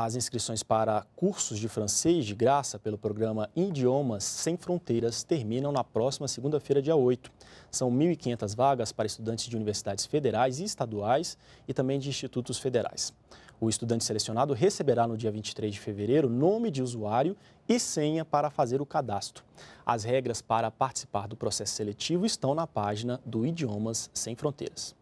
As inscrições para cursos de francês de graça pelo programa Idiomas Sem Fronteiras terminam na próxima segunda-feira, dia 8. São 1.500 vagas para estudantes de universidades federais e estaduais e também de institutos federais. O estudante selecionado receberá no dia 23 de fevereiro nome de usuário e senha para fazer o cadastro. As regras para participar do processo seletivo estão na página do Idiomas Sem Fronteiras.